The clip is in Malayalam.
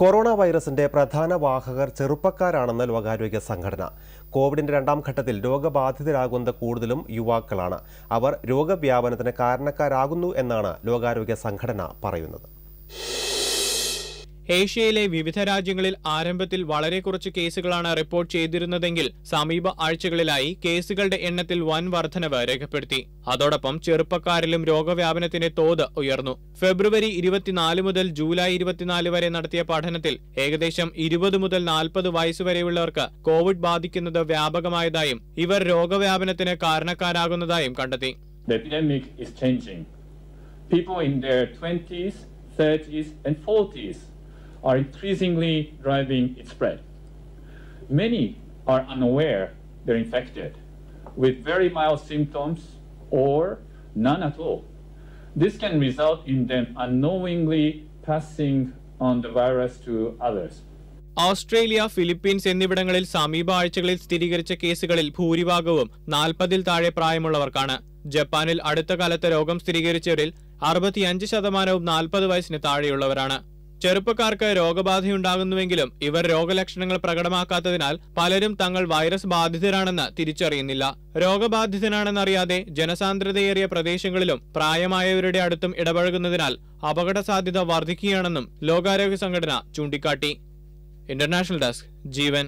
കൊറോണ വൈറസിന്റെ പ്രധാന വാഹകർ ചെറുപ്പക്കാരാണെന്ന് ലോകാരോഗ്യ സംഘടന കോവിഡിന്റെ രണ്ടാം ഘട്ടത്തിൽ രോഗബാധിതരാകുന്നത് കൂടുതലും യുവാക്കളാണ് അവർ രോഗവ്യാപനത്തിന് കാരണക്കാരാകുന്നു എന്നാണ് ലോകാരോഗ്യ സംഘടന പറയുന്നത് ഏഷ്യയിലെ വിവിധ രാജ്യങ്ങളിൽ ആരംഭത്തിൽ വളരെ കുറച്ച് കേസുകളാണ് റിപ്പോർട്ട് ചെയ്തിരുന്നതെങ്കിൽ സമീപ ആഴ്ചകളിലായി കേസുകളുടെ എണ്ണത്തിൽ വൻ വർധനവ് രേഖപ്പെടുത്തി അതോടൊപ്പം ചെറുപ്പക്കാരിലും രോഗവ്യാപനത്തിന്റെ തോത് ഉയർന്നു ഫെബ്രുവരി ഇരുപത്തിനാല് മുതൽ ജൂലൈ ഇരുപത്തിനാല് വരെ നടത്തിയ പഠനത്തിൽ ഏകദേശം ഇരുപത് മുതൽ നാൽപ്പത് വയസ്സുവരെയുള്ളവർക്ക് കോവിഡ് ബാധിക്കുന്നത് വ്യാപകമായതായും ഇവർ രോഗവ്യാപനത്തിന് കാരണക്കാരാകുന്നതായും കണ്ടെത്തി People in their 20s, 30s, and 40s are increasingly driving its spread. Many are unaware they're infected with very mild symptoms or none at all. This can result in them unknowingly passing on the virus to others. Australia Philippines എന്നിവിടങ്ങളിൽ സമീപ ആഴ്ചകളിൽ സ്ഥിരീകരിച്ച കേസുകളിൽ ഭൂരിഭാഗവും നാൽപ്പതിൽ താഴെ പ്രായമുള്ളവർക്കാണ് ജപ്പാനിൽ അടുത്ത കാലത്ത് രോഗം സ്ഥിരീകരിച്ചവരിൽ അറുപത്തിയഞ്ച് ശതമാനവും നാൽപ്പത് വയസ്സിന് താഴെയുള്ളവരാണ് ചെറുപ്പക്കാർക്ക് രോഗബാധയുണ്ടാകുന്നുവെങ്കിലും ഇവർ രോഗലക്ഷണങ്ങൾ പ്രകടമാക്കാത്തതിനാൽ പലരും തങ്ങൾ വൈറസ് ബാധിതരാണെന്ന് തിരിച്ചറിയുന്നില്ല രോഗബാധിതനാണെന്നറിയാതെ ജനസാന്ദ്രതയേറിയ പ്രദേശങ്ങളിലും പ്രായമായവരുടെ അടുത്തും ഇടപഴകുന്നതിനാൽ അപകട സാധ്യത വർദ്ധിക്കുകയാണെന്നും ലോകാരോഗ്യ സംഘടന ചൂണ്ടിക്കാട്ടി ഇന്റർനാഷണൽ ഡെസ്ക് ജീവൻ